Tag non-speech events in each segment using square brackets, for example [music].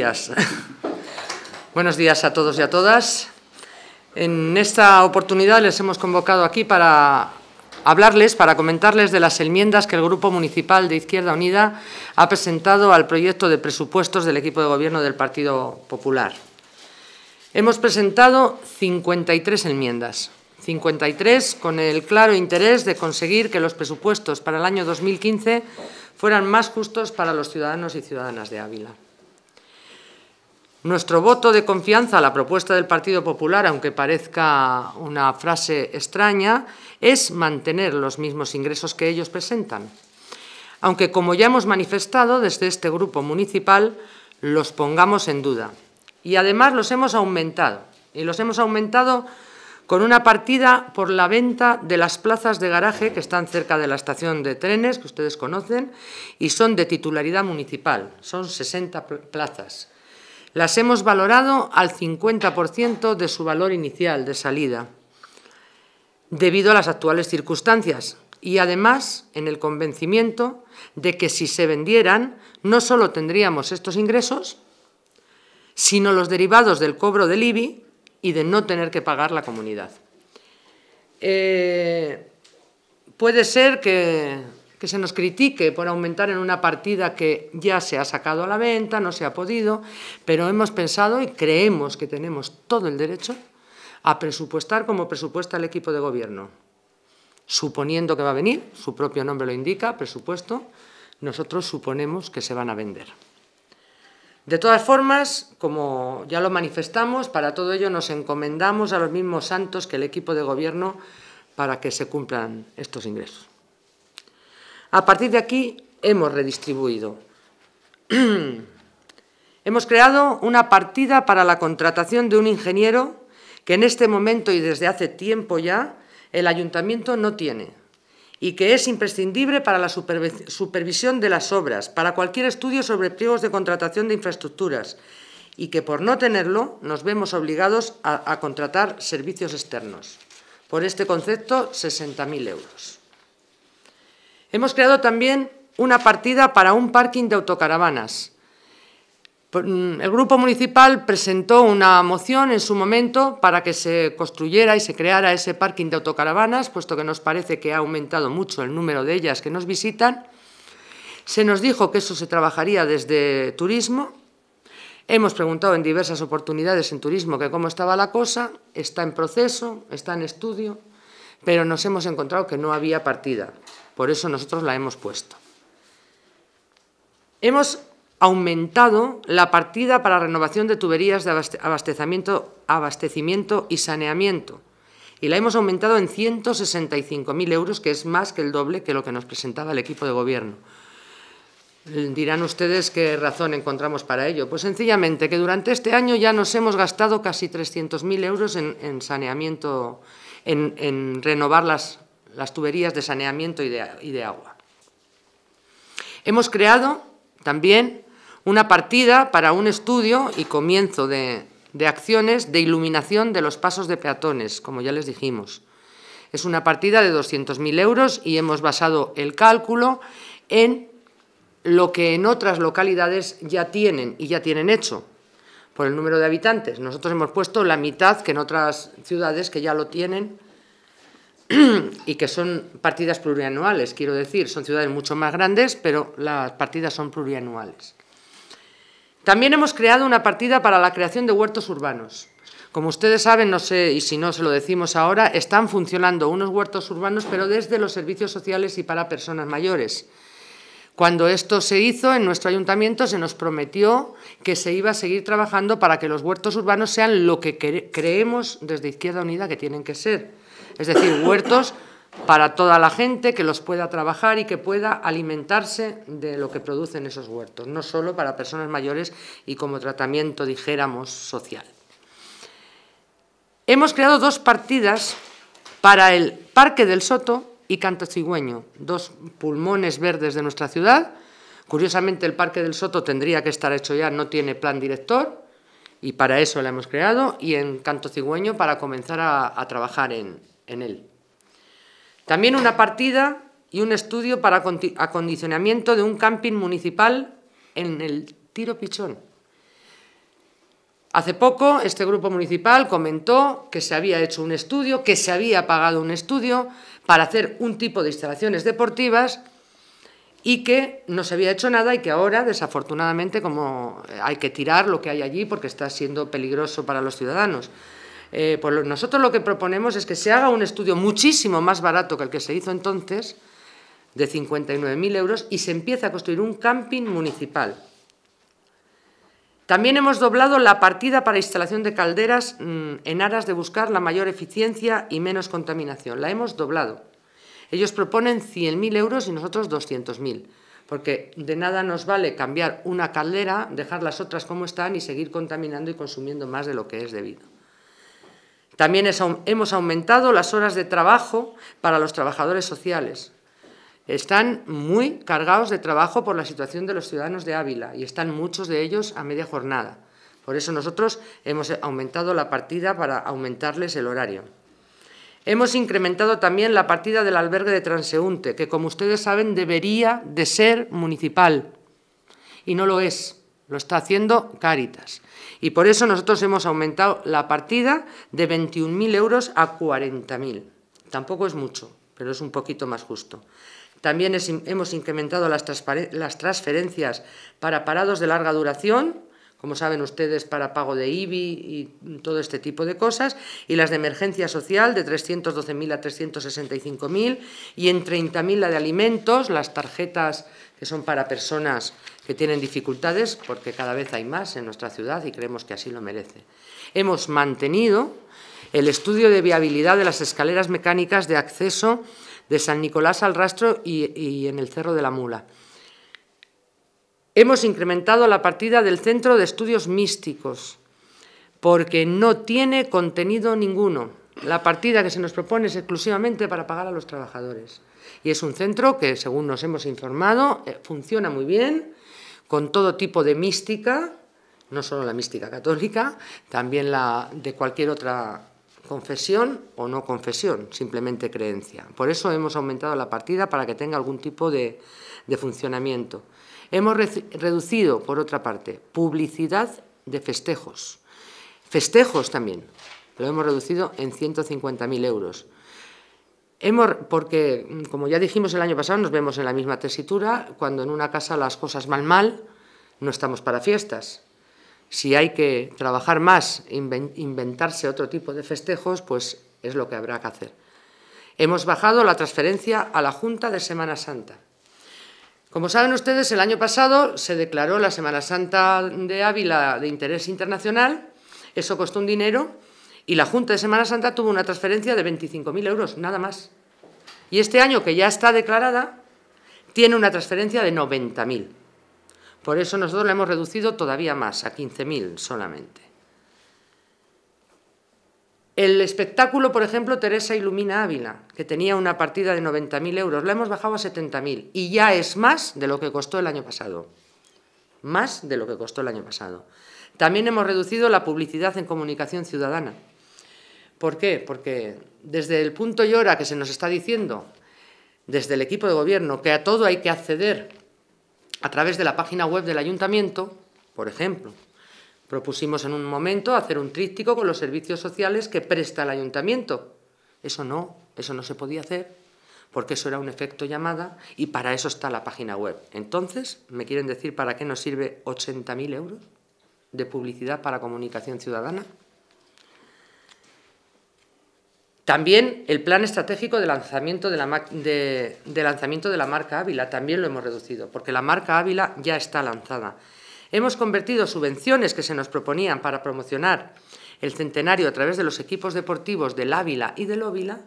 [laughs] Buenos días a todos y a todas. En esta oportunidad les hemos convocado aquí para hablarles, para comentarles de las enmiendas que el Grupo Municipal de Izquierda Unida ha presentado al proyecto de presupuestos del equipo de gobierno del Partido Popular. Hemos presentado 53 enmiendas, 53 con el claro interés de conseguir que los presupuestos para el año 2015 fueran más justos para los ciudadanos y ciudadanas de Ávila. Nuestro voto de confianza a la propuesta del Partido Popular, aunque parezca una frase extraña, es mantener los mismos ingresos que ellos presentan. Aunque, como ya hemos manifestado desde este grupo municipal, los pongamos en duda. Y además los hemos aumentado. Y los hemos aumentado con una partida por la venta de las plazas de garaje que están cerca de la estación de trenes, que ustedes conocen, y son de titularidad municipal. Son 60 plazas las hemos valorado al 50% de su valor inicial de salida, debido a las actuales circunstancias y además en el convencimiento de que si se vendieran no solo tendríamos estos ingresos, sino los derivados del cobro del IBI y de no tener que pagar la comunidad. Eh, puede ser que que se nos critique por aumentar en una partida que ya se ha sacado a la venta, no se ha podido, pero hemos pensado y creemos que tenemos todo el derecho a presupuestar como presupuesta el equipo de gobierno. Suponiendo que va a venir, su propio nombre lo indica, presupuesto, nosotros suponemos que se van a vender. De todas formas, como ya lo manifestamos, para todo ello nos encomendamos a los mismos santos que el equipo de gobierno para que se cumplan estos ingresos. A partir de aquí hemos redistribuido. [clears throat] hemos creado una partida para la contratación de un ingeniero que en este momento y desde hace tiempo ya el ayuntamiento no tiene y que es imprescindible para la supervisión de las obras, para cualquier estudio sobre pliegos de contratación de infraestructuras y que por no tenerlo nos vemos obligados a, contratar servicios externos. Por este concepto, 60.000 euros. Hemos creado también una partida para un parking de autocaravanas. Mm, el grupo municipal presentó una moción en su momento para que se construyera y se creara ese parking de autocaravanas, puesto que nos parece que ha aumentado mucho el número de ellas que nos visitan. Se nos dijo que eso se trabajaría desde turismo. Hemos preguntado en diversas oportunidades en turismo que cómo estaba la cosa, está en proceso, está en estudio pero nos hemos encontrado que no había partida. Por eso nosotros la hemos puesto. Hemos aumentado la partida para renovación de tuberías de abastecimiento, abastecimiento y saneamiento. Y la hemos aumentado en 165.000 euros, que es más que el doble que lo que nos presentaba el equipo de gobierno. Dirán ustedes qué razón encontramos para ello. Pues sencillamente que durante este año ya nos hemos gastado casi 300.000 euros en, en saneamiento en, renovar las, tuberías de saneamiento y de, agua. Hemos creado también una partida para un estudio y comienzo de, de, acciones de iluminación de los pasos de peatones, como ya les dijimos. Es una partida de 200.000 euros y hemos basado el cálculo en lo que en otras localidades ya tienen y ya tienen hecho por el número de habitantes. Nosotros hemos puesto la mitad que en otras ciudades que ya lo tienen [clears throat] y que son partidas plurianuales, quiero decir, son ciudades mucho más grandes, pero las partidas son plurianuales. También hemos creado una partida para la creación de huertos urbanos. Como ustedes saben, no sé, y si no se lo decimos ahora, están funcionando unos huertos urbanos, pero desde los servicios sociales y para personas mayores. Cuando esto se hizo en nuestro ayuntamiento se nos prometió que se iba a seguir trabajando para que los huertos urbanos sean lo que creemos desde Izquierda Unida que tienen que ser. Es decir, huertos para toda la gente que los pueda trabajar y que pueda alimentarse de lo que producen esos huertos, no solo para personas mayores y como tratamiento, dijéramos, social. Hemos creado dos partidas para el Parque del Soto y Canto Cigüeño, dos pulmones verdes de nuestra ciudad. Curiosamente, el Parque del Soto tendría que estar hecho ya, no tiene plan director, y para eso la hemos creado, y en Canto Cigüeño para comenzar a, trabajar en, en él. También una partida y un estudio para acondicionamiento de un camping municipal en el Tiro Pichón. Hace poco este grupo municipal comentó que se había hecho un estudio, que se había pagado un estudio, para hacer un tipo de instalaciones deportivas y que no se había hecho nada y que ahora, desafortunadamente, como eh, hay que tirar lo que hay allí porque está siendo peligroso para los ciudadanos. Eh, pues nosotros lo que proponemos es que se haga un estudio muchísimo más barato que el que se hizo entonces, de 59.000 euros, y se empiece a construir un camping municipal también hemos doblado la partida para instalación de calderas mm, en aras de buscar la mayor eficiencia y menos contaminación. La hemos doblado. Ellos proponen 100.000 euros y nosotros 200.000, porque de nada nos vale cambiar una caldera, dejar las otras como están y seguir contaminando y consumiendo más de lo que es debido. También hemos aumentado las horas de trabajo para los trabajadores sociales. Están muy cargados de trabajo por la situación de los ciudadanos de Ávila y están muchos de ellos a media jornada. Por eso nosotros hemos aumentado la partida para aumentarles el horario. Hemos incrementado también la partida del albergue de transeúnte, que como ustedes saben debería de ser municipal y no lo es, lo está haciendo Cáritas. Y por eso nosotros hemos aumentado la partida de 21.000 euros a 40.000. Tampoco es mucho, pero es un poquito más justo. También hemos incrementado las, las transferencias para parados de larga duración, como saben ustedes, para pago de IBI y todo este tipo de cosas, y las de emergencia social de 312.000 a 365.000, y en 30.000 la de alimentos, las tarjetas que son para personas que tienen dificultades, porque cada vez hay más en nuestra ciudad y creemos que así lo merece. Hemos mantenido el estudio de viabilidad de las escaleras mecánicas de acceso de San Nicolás al Rastro y, en el Cerro de la Mula. Hemos incrementado la partida del Centro de Estudios Místicos, porque no tiene contenido ninguno. La partida que se nos propone es exclusivamente para pagar a los trabajadores. Y es un centro que, según nos hemos informado, eh, funciona muy bien, con todo tipo de mística, no solo la mística católica, también la de cualquier otra confesión o no confesión, simplemente creencia. Por eso hemos aumentado la partida para que tenga algún tipo de, funcionamiento. Hemos reducido, por otra parte, publicidad de festejos. Festejos también, lo hemos reducido en 150.000 euros. Hemos, porque, como ya dijimos el año pasado, nos vemos en la misma tesitura, cuando en una casa las cosas van mal, no estamos para fiestas. Si hay que trabajar más, inventarse otro tipo de festejos, pues es lo que habrá que hacer. Hemos bajado la transferencia a la Junta de Semana Santa. Como saben ustedes, el año pasado se declaró la Semana Santa de Ávila de interés internacional, eso costó un dinero, y la Junta de Semana Santa tuvo una transferencia de 25.000 euros, nada más. Y este año, que ya está declarada, tiene una transferencia de 90.000. Por eso nosotros la hemos reducido todavía más, a 15.000 solamente. El espectáculo, por ejemplo, Teresa Ilumina Ávila, que tenía una partida de 90.000 euros, la hemos bajado a 70.000 y ya es más de lo que costó el año pasado. Más de lo que costó el año pasado. También hemos reducido la publicidad en comunicación ciudadana. ¿Por qué? Porque desde el punto y hora que se nos está diciendo, desde el equipo de gobierno, que a todo hay que acceder a través de la página web del ayuntamiento, por ejemplo. Propusimos en un momento hacer un tríptico con los servicios sociales que presta el ayuntamiento. Eso no, eso no se podía hacer, porque eso era un efecto llamada y para eso está la página web. Entonces, ¿me quieren decir para qué nos sirve 80.000 euros de publicidad para comunicación ciudadana? También el plan estratégico de lanzamiento de, la, de, lanzamiento de la marca Ávila también lo hemos reducido, porque la marca Ávila ya está lanzada. Hemos convertido subvenciones que se nos proponían para promocionar el centenario a través de los equipos deportivos del Ávila y del Óvila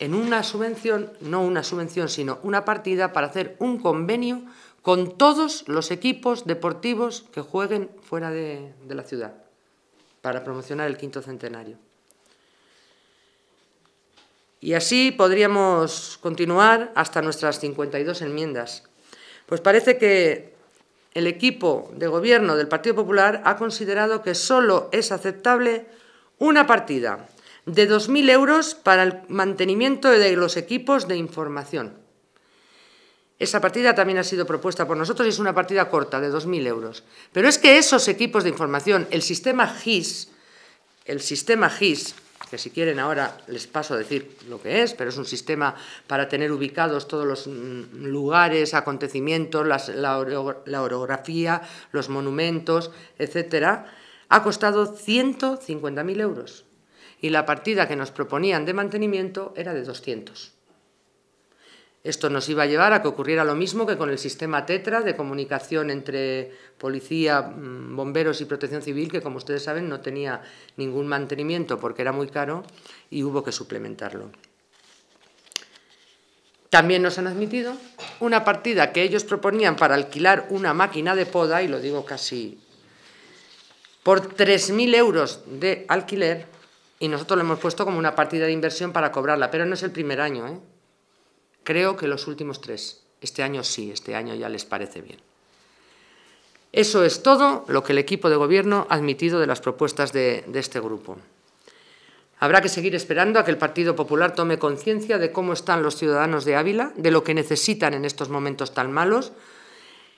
en una subvención, no una subvención, sino una partida para hacer un convenio con todos los equipos deportivos que jueguen fuera de la ciudad para promocionar el quinto centenario. Y así podríamos continuar hasta nuestras 52 enmiendas. Pues parece que el equipo de gobierno del Partido Popular ha considerado que solo es aceptable una partida de 2.000 euros para el mantenimiento de los equipos de información. Esa partida también ha sido propuesta por nosotros y es una partida corta de 2.000 euros. Pero es que esos equipos de información, el sistema GIS, el sistema GIS, que si quieren ahora les paso a decir lo que es, pero es un sistema para tener ubicados todos los mm, lugares, acontecimientos, la, la, orografía, los monumentos, etcétera, ha costado 150.000 euros y la partida que nos proponían de mantenimiento era de 200. Esto nos iba a llevar a que ocurriera lo mismo que con el sistema Tetra de comunicación entre policía, mm, bomberos y protección civil, que como ustedes saben no tenía ningún mantenimiento porque era muy caro y hubo que suplementarlo. También nos han admitido una partida que ellos proponían para alquilar una máquina de poda, y lo digo casi por 3.000 euros de alquiler, y nosotros lo hemos puesto como una partida de inversión para cobrarla, pero no es el primer año, ¿eh? Creo que los últimos tres. Este año sí, este año ya les parece bien. Eso es todo lo que el equipo de gobierno ha admitido de las propuestas de, este grupo. Habrá que seguir esperando a que el Partido Popular tome conciencia de cómo están los ciudadanos de Ávila, de lo que necesitan en estos momentos tan malos,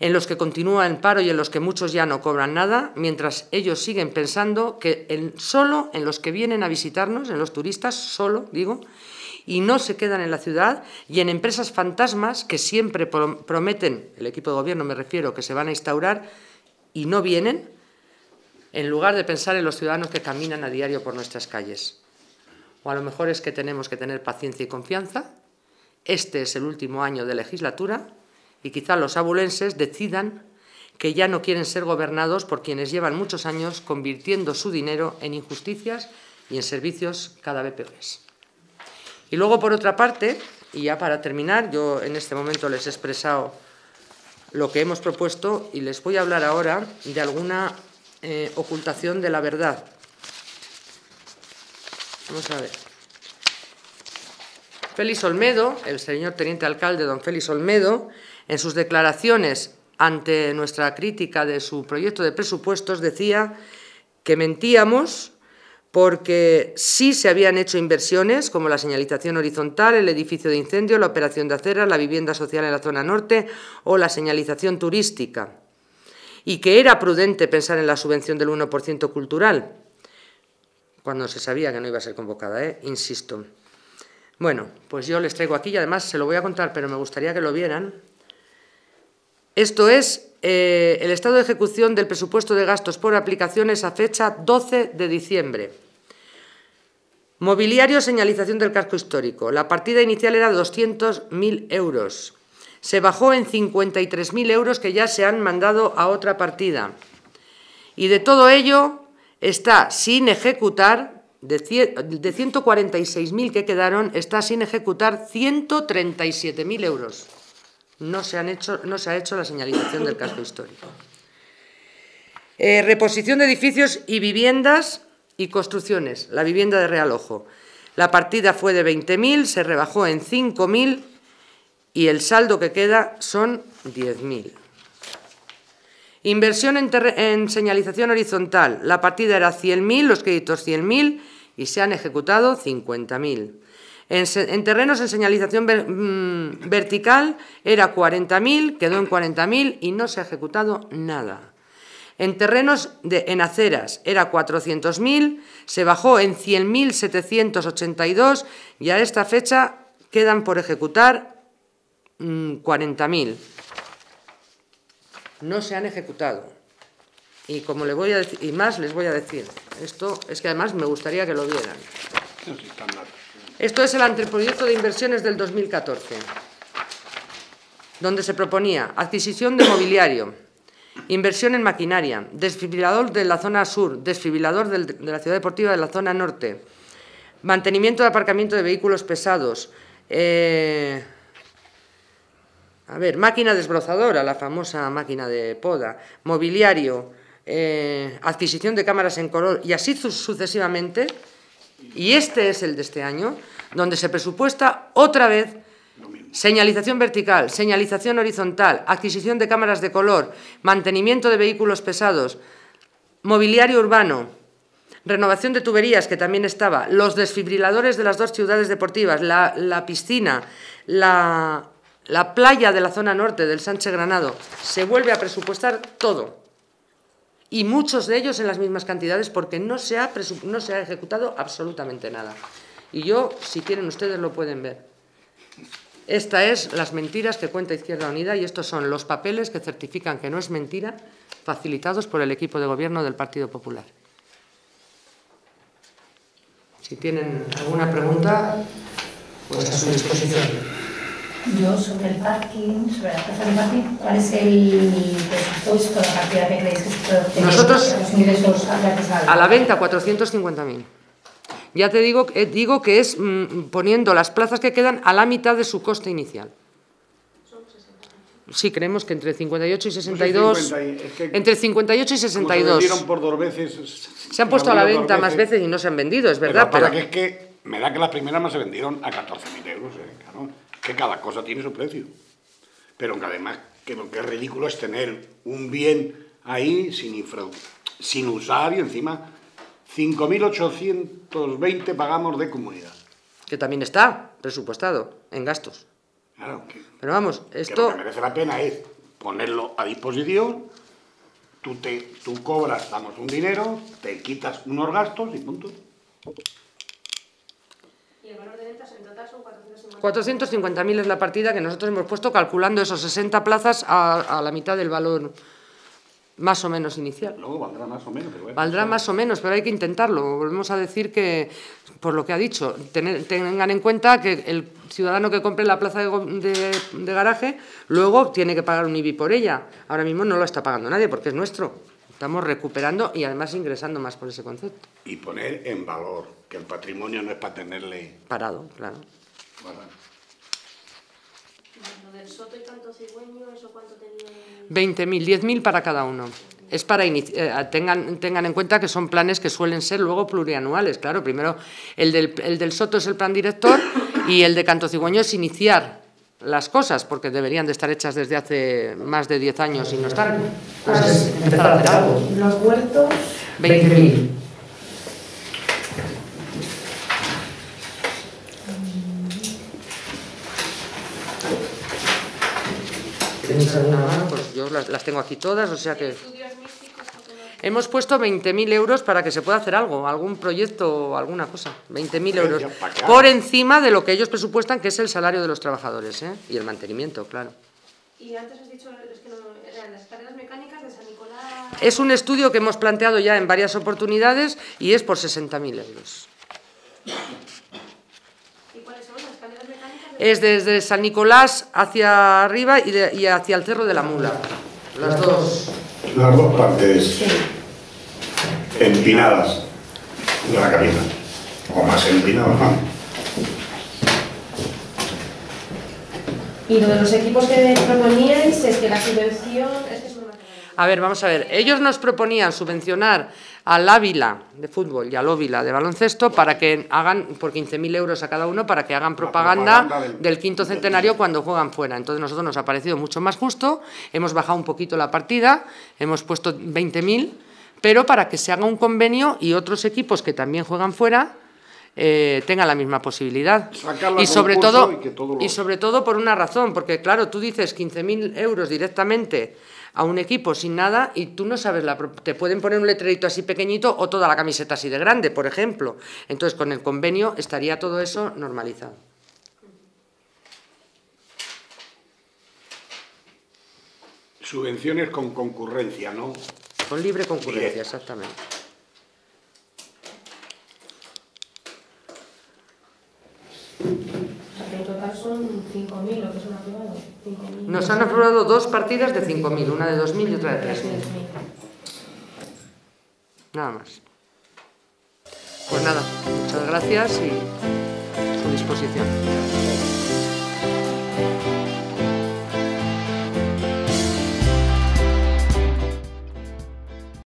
en los que continúa el paro y en los que muchos ya no cobran nada, mientras ellos siguen pensando que en, solo en los que vienen a visitarnos, en los turistas, solo, digo, y no se quedan en la ciudad y en empresas fantasmas que siempre prometen, el equipo de gobierno me refiero, que se van a instaurar y no vienen, en lugar de pensar en los ciudadanos que caminan a diario por nuestras calles. O a lo mejor es que tenemos que tener paciencia y confianza. Este es el último año de legislatura y quizá los abulenses decidan que ya no quieren ser gobernados por quienes llevan muchos años convirtiendo su dinero en injusticias y en servicios cada vez peores. Y luego, por otra parte, y ya para terminar, yo en este momento les he expresado lo que hemos propuesto y les voy a hablar ahora de alguna eh, ocultación de la verdad. Vamos a ver. Félix Olmedo, el señor teniente alcalde don Félix Olmedo, en sus declaraciones ante nuestra crítica de su proyecto de presupuestos decía que mentíamos porque sí se habían hecho inversiones como la señalización horizontal, el edificio de incendio, la operación de aceras, la vivienda social en la zona norte o la señalización turística, y que era prudente pensar en la subvención del 1% cultural, cuando se sabía que no iba a ser convocada, ¿eh? insisto. Bueno, pues yo les traigo aquí y además se lo voy a contar, pero me gustaría que lo vieran. Esto es eh, el estado de ejecución del presupuesto de gastos por aplicaciones a fecha 12 de diciembre. Mobiliario, señalización del casco histórico. La partida inicial era 200.000 euros. Se bajó en 53.000 euros que ya se han mandado a otra partida. Y de todo ello está sin ejecutar, de, 146.000 que quedaron, está sin ejecutar 137.000 euros. No se, han hecho, no se ha hecho la señalización del casco histórico. Eh, reposición de edificios y viviendas y construcciones, la vivienda de Realojo. La partida fue de 20.000, se rebajó en 5.000 y el saldo que queda son 10.000. Inversión en, señalización horizontal. La partida era 100.000, los créditos 100.000 y se han ejecutado 50.000. En, terrenos en señalización mm, vertical era 40.000, quedó en 40.000 y no se ha ejecutado nada. En terrenos, de, en aceras, era 400.000, se bajó en 100.782 y a esta fecha quedan por ejecutar 40.000. Mm, no se han ejecutado. Y como le voy a decir, y más les voy a decir, esto es que además me gustaría que lo vieran. Esto es el anteproyecto de inversiones del 2014, donde se proponía adquisición de mobiliario, Inversión en maquinaria, desfibrilador de la zona sur, desfibrilador de la ciudad deportiva de la zona norte, mantenimiento de aparcamiento de vehículos pesados, eh, a ver, máquina desbrozadora, la famosa máquina de poda, mobiliario, eh, adquisición de cámaras en color y así sucesivamente. Y este es el de este año, donde se presupuesta otra vez Señalización vertical, señalización horizontal, adquisición de cámaras de color, mantenimiento de vehículos pesados, mobiliario urbano, renovación de tuberías, que también estaba, los desfibriladores de las dos ciudades deportivas, la, piscina, la, playa de la zona norte del Sánchez Granado. Se vuelve a presupuestar todo y muchos de ellos en las mismas cantidades porque no se ha, no se ha ejecutado absolutamente nada. Y yo, si quieren ustedes, lo pueden ver. Esta es las mentiras que cuenta Izquierda Unida y estos son los papeles que certifican que no es mentira, facilitados por el equipo de gobierno del Partido Popular. Si tienen alguna pregunta, pues a su disposición. Yo sobre el parking, sobre la plaza de parking, ¿cuál es el presupuesto, la partida que creéis que se puede obtener? Nosotros, ingresos a la venta 450.000. Ya te digo, eh, digo que es mm, poniendo las plazas que quedan a la mitad de su coste inicial. Sí, creemos que entre 58 y 62. entre 58 y 62. Se, por dos veces, se han puesto a la venta más veces y no se han vendido, es verdad. Pero, que es que me da que las primeras más se vendieron a 14.000 euros, eh, que cada cosa tiene su precio. Pero que además, que lo que es ridículo es tener un bien ahí sin, sin usar y encima 5.820 pagamos de comunidad. Que también está presupuestado en gastos. Claro, Pero vamos, esto... lo que merece la pena es ponerlo a disposición, tú, te, tú cobras, damos un dinero, te quitas unos gastos y punto. Y el valor de ventas en total son 450.000 450.000 es la partida que nosotros hemos puesto calculando esos 60 plazas a la mitad del valor más o menos inicial. Luego valdrá más o menos, pero Valdrá más o menos, pero hay que intentarlo. Volvemos a decir que, por lo que ha dicho, tengan en cuenta que el ciudadano que compre la plaza de, garaje luego tiene que pagar un IBI por ella. Ahora mismo no lo está pagando nadie porque es nuestro. Estamos recuperando y además ingresando más por ese concepto. Y poner en valor que el patrimonio no es para tenerle... Parado, claro. del soto y cigüeño, ¿eso cuánto tenía? 20.000, 10.000 para cada uno. Es para eh, tengan, tengan en cuenta que son planes que suelen ser luego plurianuales. Claro, primero el del, Soto es el plan director y el de Canto Cigüeño es iniciar las cosas, porque deberían de estar hechas desde hace más de 10 años y no están. Pues empezar algo. Los huertos, 20.000. alguna yo las, tengo aquí todas, o sea que... Hemos puesto 20.000 euros para que se pueda hacer algo, algún proyecto o alguna cosa. 20.000 euros por encima de lo que ellos presupuestan, que es el salario de los trabajadores ¿eh? y el mantenimiento, claro. Y antes has dicho las carreras mecánicas de San Nicolás. Es un estudio que hemos planteado ya en varias oportunidades y es por 60.000 euros. es desde San Nicolás hacia arriba y, y hacia el Cerro de la Mula. Las dos. Las dos partes empinadas de la cabina, o más empinadas. Y lo de los equipos que proponíais es que la subvención... Es a ver, vamos a ver. Ellos nos proponían subvencionar al Ávila de fútbol y al Óvila de baloncesto para que hagan, por 15.000 euros a cada uno, para que hagan propaganda, del, quinto centenario cuando juegan fuera. Entonces, nosotros nos ha parecido mucho más justo. Hemos bajado un poquito la partida, hemos puesto 20.000, pero para que se haga un convenio y otros equipos que también juegan fuera eh, tenga la misma posibilidad. y sobre, todo, y, sobre todo por una razón, porque claro, tú dices 15.000 euros directamente a un equipo sin nada y tú no sabes, la, te pueden poner un letrerito así pequeñito o toda la camiseta así de grande, por ejemplo. Entonces, con el convenio estaría todo eso normalizado. Subvenciones con concurrencia, ¿no? Con libre concurrencia, exactamente. Nos han aprobado dos partidas de 5.000, una de 2.000 y otra de 3.000. Nada más. Pues nada, muchas gracias y a su disposición.